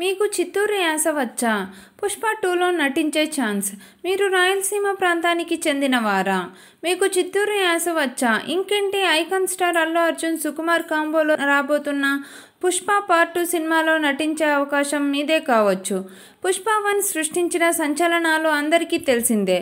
మీకు చిత్తూరు యాస వచ్చా పుష్ప టూలో నటించే ఛాన్స్ మీరు రాయలసీమ ప్రాంతానికి చెందినవారా మీకు చిత్తూరు యాస వచ్చా ఇంకేంటి ఐకాన్ స్టార్ అల్లు అర్జున్ సుకుమార్ కాంబోలో రాబోతున్న పుష్ప పార్ట్ టూ సినిమాలో నటించే అవకాశం మీదే కావచ్చు పుష్ప వన్ సృష్టించిన సంచలనాలు అందరికీ తెలిసిందే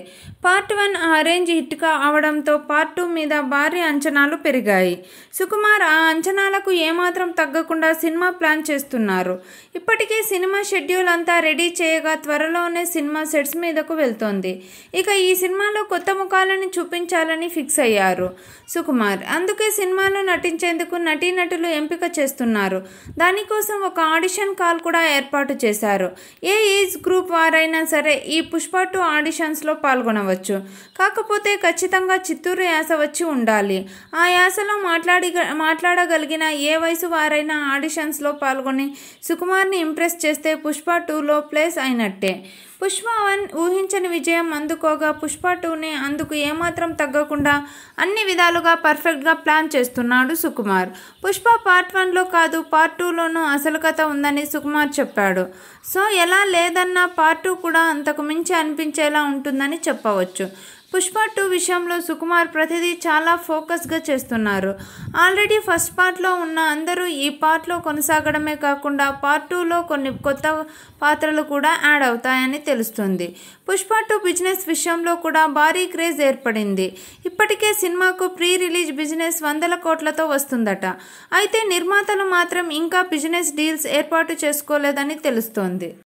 పార్ట్ వన్ ఆ రేంజ్ హిట్ అవడంతో పార్ట్ టూ మీద భారీ అంచనాలు పెరిగాయి సుకుమార్ ఆ అంచనాలకు ఏమాత్రం తగ్గకుండా సినిమా ప్లాన్ చేస్తున్నారు ఇప్పటికే సినిమా షెడ్యూల్ అంతా రెడీ చేయగా త్వరలోనే సినిమా సెట్స్ మీదకు వెళ్తోంది ఇక ఈ సినిమాలో కొత్త ముఖాలను చూపించాలని ఫిక్స్ అయ్యారు సుకుమార్ అందుకే సినిమాలో నటించేందుకు నటీనటులు ఎంపిక చేస్తున్నారు దానికోసం ఒక ఆడిషన్ కాల్ కూడా ఏర్పాటు చేశారు ఏ ఏజ్ గ్రూప్ వారైనా సరే ఈ పుష్ప టూ ఆడిషన్స్లో పాల్గొనవచ్చు కాకపోతే ఖచ్చితంగా చిత్తూరు యాస వచ్చి ఉండాలి ఆ యాసలో మాట్లాడి మాట్లాడగలిగిన ఏ వయసు వారైనా ఆడిషన్స్లో పాల్గొని సుకుమార్ని ఇంప్రెస్ చేస్తే పుష్ప టూలో ప్లేస్ అయినట్టే పుష్ప వన్ ఊహించని విజయం అందుకోగా పుష్ప టూని అందుకు ఏమాత్రం తగ్గకుండా అన్ని విధాలుగా పర్ఫెక్ట్గా ప్లాన్ చేస్తున్నాడు సుకుమార్ పుష్ప పార్ట్ వన్లో కాదు పార్ట్ టూలోనూ అసలు కథ ఉందని సుకుమార్ చెప్పాడు సో ఎలా లేదన్నా పార్ట్ టూ కూడా అంతకు మించి అనిపించేలా ఉంటుందని చెప్పవచ్చు పుష్ప టూ విషయంలో సుకుమార్ ప్రతిదీ చాలా ఫోకస్గా చేస్తున్నారు ఆల్రెడీ ఫస్ట్ పార్ట్లో ఉన్న అందరూ ఈ పార్ట్లో కొనసాగడమే కాకుండా పార్ట్ టూలో కొన్ని కొత్త పాత్రలు కూడా యాడ్ అవుతాయని తెలుస్తుంది పుష్ప టూ బిజినెస్ విషయంలో కూడా భారీ క్రేజ్ ఏర్పడింది ఇప్పటికే సినిమాకు ప్రీ రిలీజ్ బిజినెస్ వందల కోట్లతో వస్తుందట అయితే నిర్మాతలు మాత్రం ఇంకా బిజినెస్ డీల్స్ ఏర్పాటు చేసుకోలేదని తెలుస్తోంది